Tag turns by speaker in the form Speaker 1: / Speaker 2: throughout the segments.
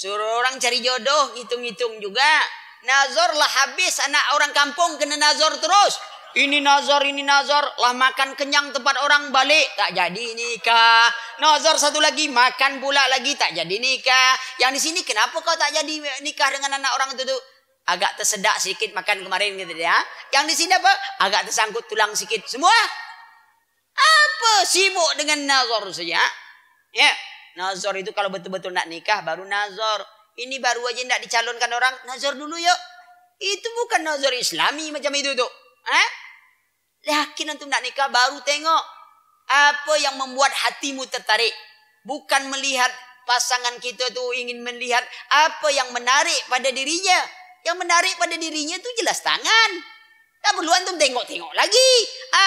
Speaker 1: Suruh orang cari jodoh, hitung-hitung juga. Nazor lah habis anak orang kampung kena nazor terus. Ini nazor, ini nazor. Lah makan kenyang tempat orang balik. Tak jadi nikah. Nazor satu lagi, makan pula lagi. Tak jadi nikah. Yang di sini kenapa kau tak jadi nikah dengan anak orang itu tuh? Agak tersedak sedikit makan kemarin gitu ya. Ha? Yang di sini apa? Agak tersangkut tulang sedikit. Semua? Apa sibuk dengan nazor saja? Ha? Ya. Yeah. Nazor itu kalau betul-betul nak nikah baru nazor. Ini baru aja nak dicalonkan orang, nazor dulu yuk. Itu bukan nazor islami macam itu tu. Eh? Yakin untuk nak nikah baru tengok. Apa yang membuat hatimu tertarik. Bukan melihat pasangan kita tu ingin melihat apa yang menarik pada dirinya. Yang menarik pada dirinya tu jelas tangan. Tak perlu antum tengok-tengok lagi.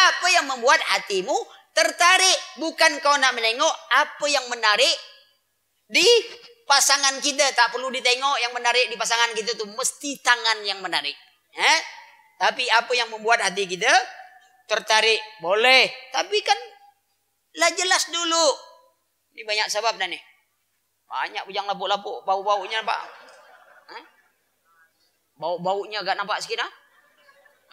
Speaker 1: Apa yang membuat hatimu tertarik bukan kau nak menengok apa yang menarik di pasangan kita. Tak perlu ditengok yang menarik di pasangan kita tu mesti tangan yang menarik. Eh? Tapi apa yang membuat hati kita tertarik? Boleh. Tapi kan lah jelas dulu. Ini banyak sebab dah ni. Banyak bujang lapuk-lapuk bau-baunya nampak. Eh? Bau-baunya agak nampak sikit ah.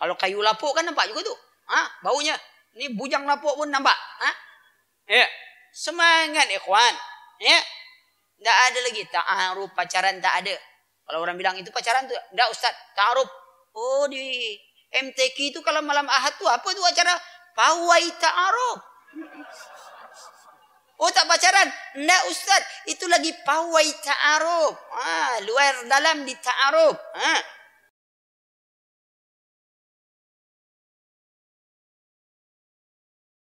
Speaker 1: Kalau kayu lapuk kan nampak juga tu. Ha? Baunya. Ini bujang lapuk pun nampak. Ha? Ya. Semangat ikhwan. Ya. Tak ada lagi ta'aruf pacaran tak ada. Kalau orang bilang itu pacaran tu, enggak ustaz, ta'aruf. Oh di MTQ itu kalau malam Ahad tu apa tu acara? Pawai ta'aruf. Oh tak pacaran? Enggak ustaz, itu lagi pawai ta'aruf. Ah, luar dalam di ta'aruf. Ah.